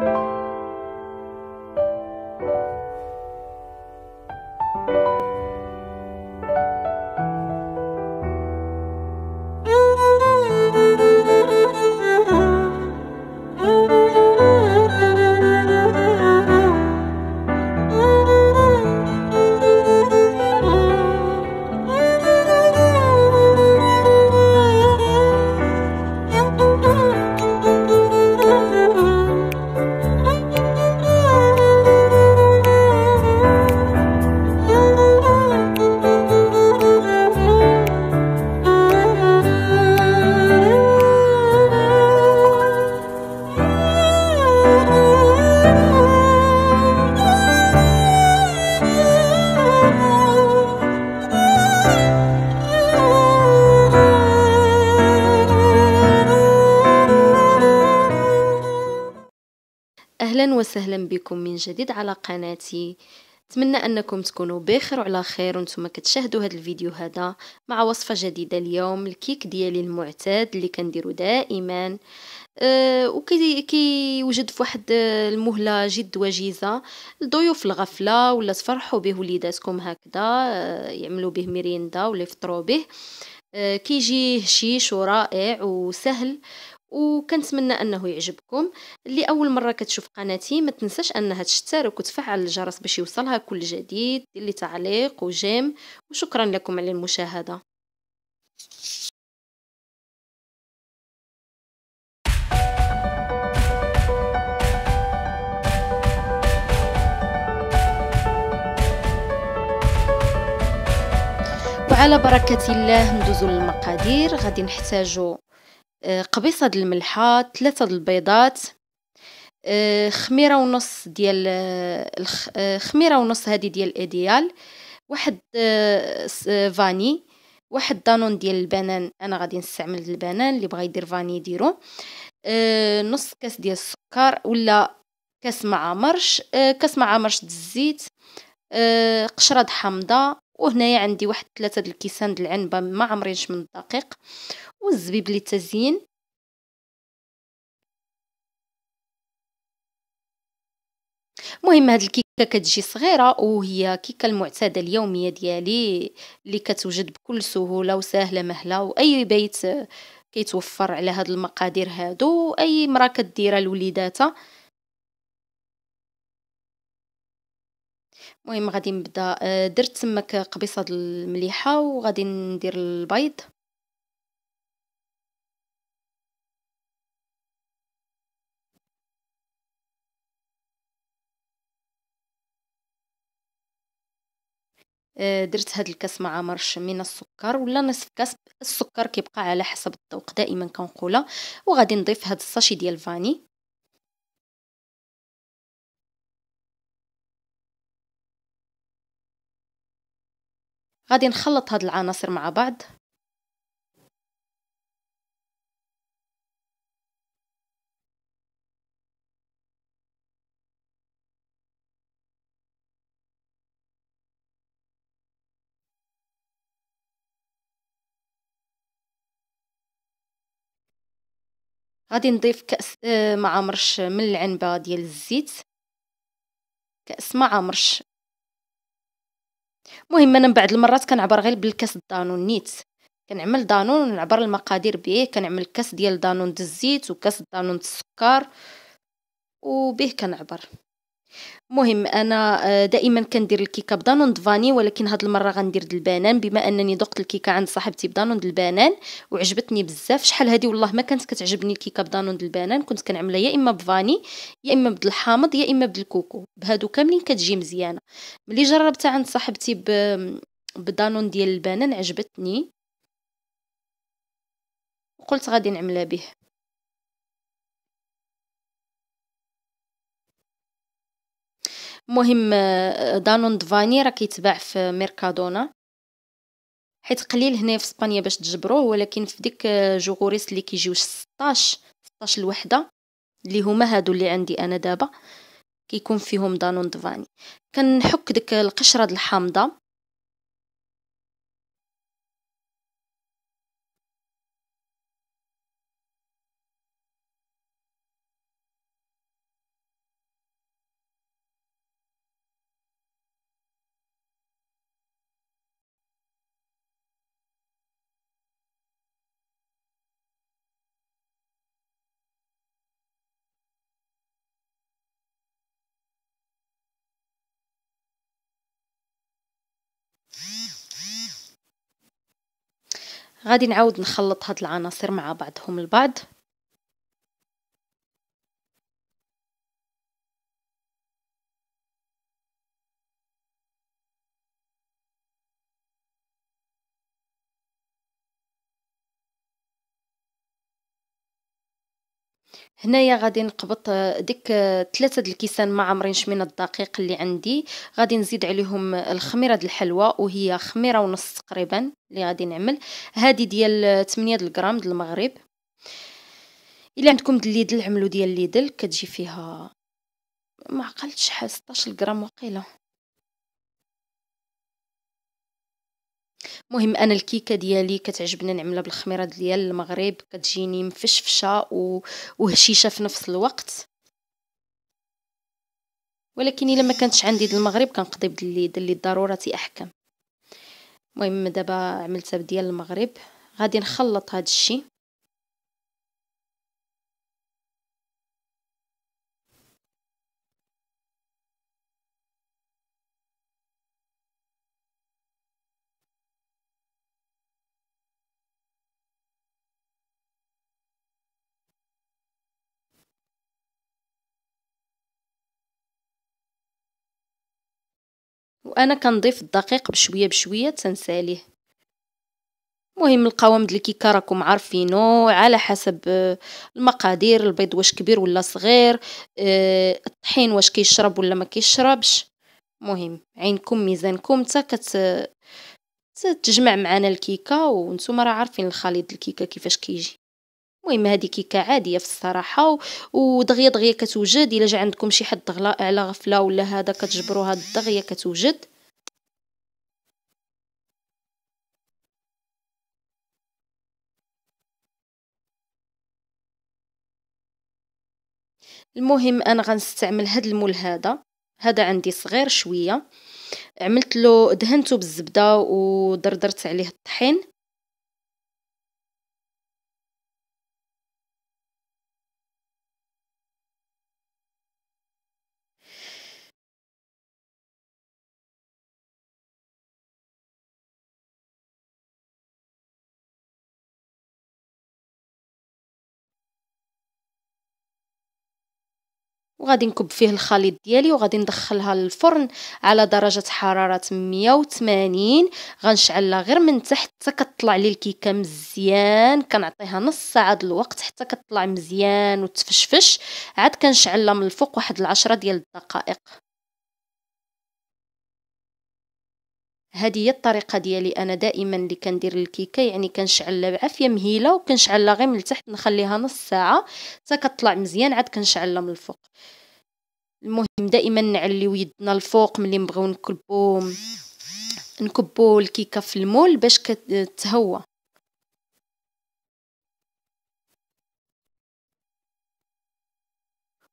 Thank you. وسهلا بكم من جديد على قناتي نتمنى انكم تكونوا بخير وعلى خير وانتم كتشاهدوا هذا الفيديو هذا مع وصفه جديده اليوم الكيك ديالي المعتاد اللي كنديرو دائما أه وكيوجد في واحد أه، المهله جد وجيزه الضيوف الغفله ولا تفرحوا به وليداتكم هكذا أه يعملوا به ميريندا ولا يفطروا به أه كيجي هشيش ورائع وسهل وكنتمنى انه يعجبكم اللي اول مره كتشوف قناتي ما تنساش انها تشترك وتفعل الجرس باش يوصلها كل جديد اللي تعليق وجيم وشكرا لكم على المشاهده وعلى بركة الله ندوزو للمقادير غادي نحتاجو آه، قبيصة الملحة ثلاثة البيضات آه، خميرة ونص ديال آه، خميرة ونص هذه ديال الاديال واحد فاني واحد دانون ديال البنان انا غادي نستعمل البنان اللي بغى يدير فاني يديرو نص كاس ديال السكر ولا كاس مع مرش كاس مع مرش الزيت قشره د حامضه وهنايا عندي واحد ثلاثة د الكيسان د العنبه ما عمرينش من الدقيق والزبيب تزين مهم هاد الكيكه كتجي صغيره وهي كيكه المعتاده اليوميه ديالي اللي كتوجد بكل سهوله وسهله مهله واي بيت كيتوفر على هاد المقادير هادو اي مرا كديرها لوليداتها المهم غادي نبدا آه، درت تماك قبيصه المليحه وغادي ندير البيض آه، درت هاد الكاس مع مرش من السكر ولا نصف كاس السكر كيبقى على حسب الذوق دائما كنقولها وغادي نضيف هاد الساشي ديال الفاني غادي نخلط هاد العناصر مع بعض غادي نضيف كأس آه، معمرش من العنبة ديال الزيت كأس معمرش مهم انا من بعد المرات كنعبر غير بالكاس دانون نيت كنعمل دانون ونعبر المقادير به كنعمل كاس ديال دانون د الزيت وكاس دانون د السكر وبه كنعبر مهم انا آه، دائما كندير الكيكه بدانون فاني ولكن هاد المره غندير د البنان بما انني ذقت الكيكه عند صاحبتي بدانون د البنان وعجبتني بزاف شحال هادي والله ما كانت كتعجبني الكيكه بدانون د البنان كنت كنعملها يا اما بفاني يا اما بد الحامض يا اما بد الكوكو بهادو كاملين كتجي مزيانه ملي جربتها عند صاحبتي ب بدانون ديال البنان عجبتني وقلت غادي نعملها به مهم آه، دانون دفاني راه كيتباع في ميركادونا حيت قليل هنا في اسبانيا باش تجبروه ولكن في ديك آه، جوغوريس اللي كيجيو 16 16 الوحده اللي هما هادو اللي عندي انا دابا كيكون فيهم دانون دفاني كنحك ديك القشره د الحامضه غادي نعاود نخلط هاد العناصر مع بعضهم البعض هنايا غادي نقبط آه، ديك آه، تلاتة د الكيسان ما عامرينش من الدقيق اللي عندي، غادي نزيد عليهم الخميرة د الحلوى وهي خميرة ونص تقريبا اللي غادي نعمل، هادي ديال 8 آه، د الغرام د المغرب. إلا عندكم د ليدل عملو ديال ليدل كتجي فيها معقلتش شحال 16 غرام وقيلا. مهم انا الكيكه ديالي كتعجبني نعملها بالخميره ديال المغرب كتجيني مفشفشه و... وهشيشه في نفس الوقت ولكن الا ما كانتش عندي ديال المغرب كنقضي باللي اللي ضروري احكم المهم دابا عملتها ديال المغرب غادي نخلط هذا الشيء وانا كنضيف الدقيق بشويه بشويه تنساليه المهم القوام ديال الكيكه راكم عارفينو على حسب آه، المقادير البيض واش كبير ولا صغير آه، الطحين واش كيشرب ولا ما كيشربش مهم عينكم ميزانكم حتى كت آه، تجمع معنا الكيكه وانتم راه عارفين الخليط الكيكه كيفاش كيجي المهم كيكة عادية في الصراحه ودغيا دغيا كتوجد الا جا عندكم شي حد غلا على غفله ولا هذا كتجبروا هاد الدغيا كتوجد المهم انا غنستعمل هاد المول هذا هذا عندي صغير شويه عملت له دهنته بالزبده ودردرت عليه الطحين وغادي نكب فيه الخليط ديالي وغادي ندخلها للفرن على درجة حرارة 180 غنشعلها غير من تحت حتى كطلع لي الكيكة مزيان كنعطيها نص ساعة الوقت حتى كطلع مزيان وتفشفش عاد كنشعلها من الفوق واحد العشرة ديال الدقائق هذه هي الطريقه ديالي انا دائما اللي كندير الكيكه يعني كنشعل بعافيه مهيله وكنشعلها غير من التحت نخليها نص ساعه حتى كطلع مزيان عاد كنشعلها من الفوق المهم دائما نعليو يدنا الفوق ملي نبغيو نكبو نكبو الكيكه في المول باش كتهوى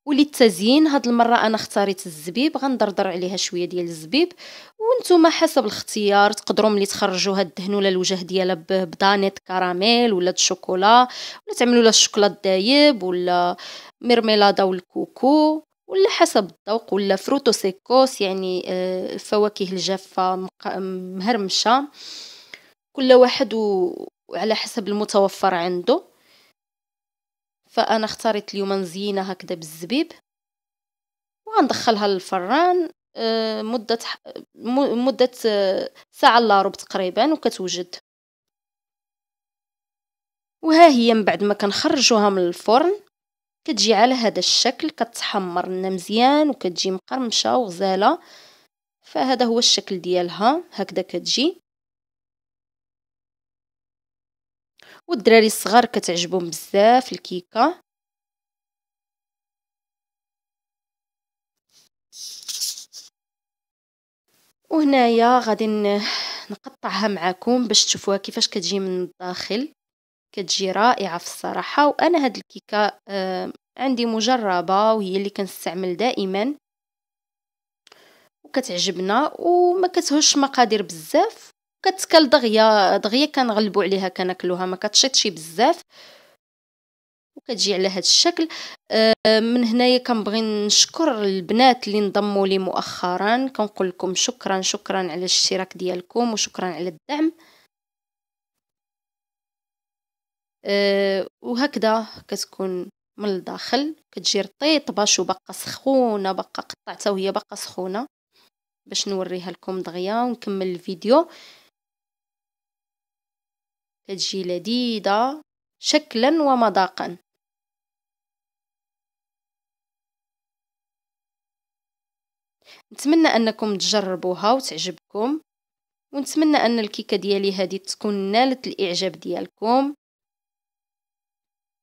وللتزيين هاد المره انا اختاريت الزبيب غندردر عليها شويه ديال الزبيب وانتم حسب الاختيار تقدروا ملي تخرجوا هاد الدهن ولا الوجه ديالها بدانيت كراميل ولا الشوكولا ولا تعملوا لها الشوكولا دايب ولا مرميلاده والكوكو ولا حسب الذوق ولا فروتو سيكوس يعني الفواكه آه، الجافه مهرمشه كل واحد وعلى حسب المتوفر عنده فأنا اختاريت اليوم نزينة هكذا بالزبيب وغندخلها للفران آه، مدة مدة آه، ساعة الا ربع تقريبا وكتوجد وها هي من بعد ما كنخرجوها من الفرن كتجي على هذا الشكل كتحمر لنا مزيان وكتجي مقرمشه وغزاله فهذا هو الشكل ديالها هكذا كتجي والدراري الصغار كتعجبهم بزاف الكيكه وهنايا غادي نقطعها معكم باش تشوفوها كيفاش كتجي من الداخل كتجي رائعه في الصراحه وانا هاد الكيكه آه عندي مجربه وهي اللي كنستعمل دائما وكتعجبنا وما كتهوش مقادير بزاف كتكال دغيا دغيا كنغلبوا عليها كناكلوها ما كتشيطشي بزاف وكتجي على هذا الشكل آه، من هنايا كنبغي نشكر البنات اللي انضموا لي مؤخرا كنقول لكم شكرا شكرا على الاشتراك ديالكم وشكرا على الدعم آه، وهكذا كتكون من الداخل كتجي رطيطباش وباقا سخونه بقى قطعتها وهي بقى سخونه باش نوريها لكم دغيا ونكمل الفيديو تجي لذيذة شكلا ومذاقا نتمنى انكم تجربوها وتعجبكم ونتمنى ان الكيكه ديالي هذه تكون نالت الاعجاب ديالكم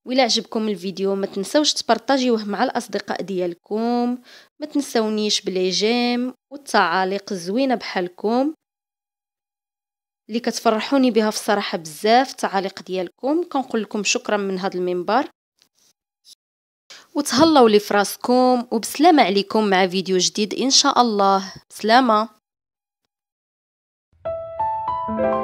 وإلا عجبكم الفيديو ما تنسوش تبارطاجيوه مع الأصدقاء ديالكم ما تنسونيش بلي والتعاليق الزوينة بحالكم اللي كتفرحوني بها في الصراحه بزاف التعاليق ديالكم كنقول لكم شكرا من هذا المنبر وتهلاو لي فراسكم وبسلامه عليكم مع فيديو جديد ان شاء الله بسلامه